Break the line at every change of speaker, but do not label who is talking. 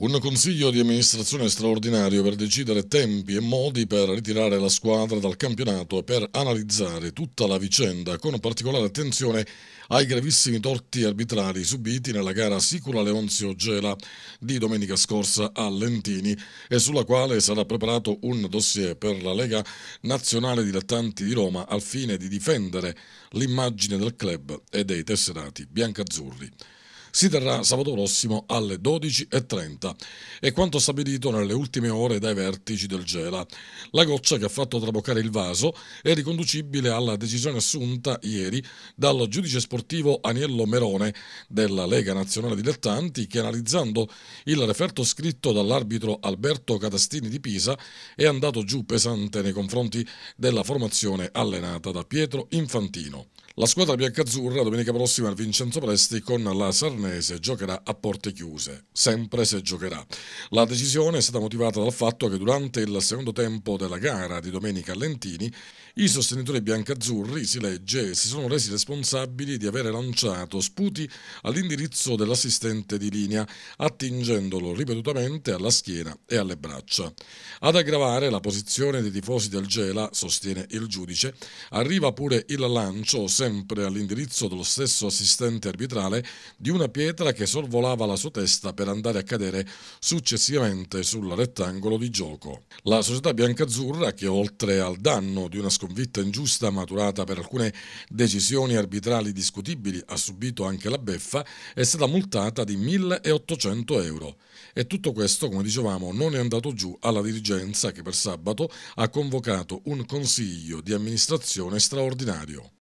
Un consiglio di amministrazione straordinario per decidere tempi e modi per ritirare la squadra dal campionato e per analizzare tutta la vicenda con particolare attenzione ai gravissimi torti arbitrari subiti nella gara Sicula Leonzio Gela di domenica scorsa a Lentini e sulla quale sarà preparato un dossier per la Lega Nazionale Dilettanti di Roma al fine di difendere l'immagine del club e dei tesserati biancazzurri si terrà sabato prossimo alle 12.30. È quanto stabilito nelle ultime ore dai vertici del Gela. La goccia che ha fatto traboccare il vaso è riconducibile alla decisione assunta ieri dal giudice sportivo Aniello Merone della Lega Nazionale Dilettanti che analizzando il referto scritto dall'arbitro Alberto Catastini di Pisa è andato giù pesante nei confronti della formazione allenata da Pietro Infantino. La squadra biancazzurra domenica prossima al Vincenzo Presti con la Sarnese giocherà a porte chiuse, sempre se giocherà. La decisione è stata motivata dal fatto che durante il secondo tempo della gara di domenica a Lentini i sostenitori biancazzurri, si legge, si sono resi responsabili di avere lanciato sputi all'indirizzo dell'assistente di linea, attingendolo ripetutamente alla schiena e alle braccia. Ad aggravare la posizione dei tifosi del Gela, sostiene il giudice, arriva pure il lancio sempre sempre all'indirizzo dello stesso assistente arbitrale di una pietra che sorvolava la sua testa per andare a cadere successivamente sul rettangolo di gioco. La società biancazzurra, che oltre al danno di una sconfitta ingiusta maturata per alcune decisioni arbitrali discutibili, ha subito anche la beffa, è stata multata di 1.800 euro. E tutto questo, come dicevamo, non è andato giù alla dirigenza che per sabato ha convocato un consiglio di amministrazione straordinario.